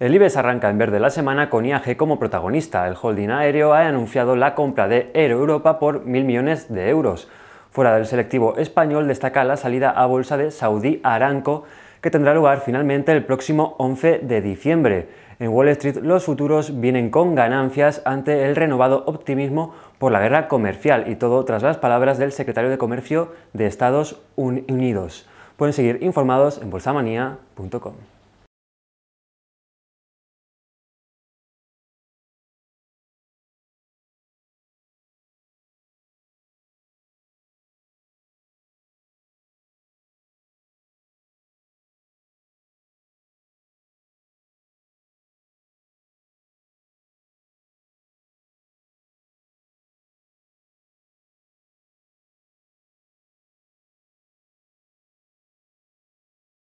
El IBEX arranca en verde la semana con IAG como protagonista. El holding aéreo ha anunciado la compra de Air Europa por mil millones de euros. Fuera del selectivo español destaca la salida a bolsa de Saudi Aramco, que tendrá lugar finalmente el próximo 11 de diciembre. En Wall Street los futuros vienen con ganancias ante el renovado optimismo por la guerra comercial y todo tras las palabras del secretario de Comercio de Estados Unidos. Pueden seguir informados en bolsamanía.com.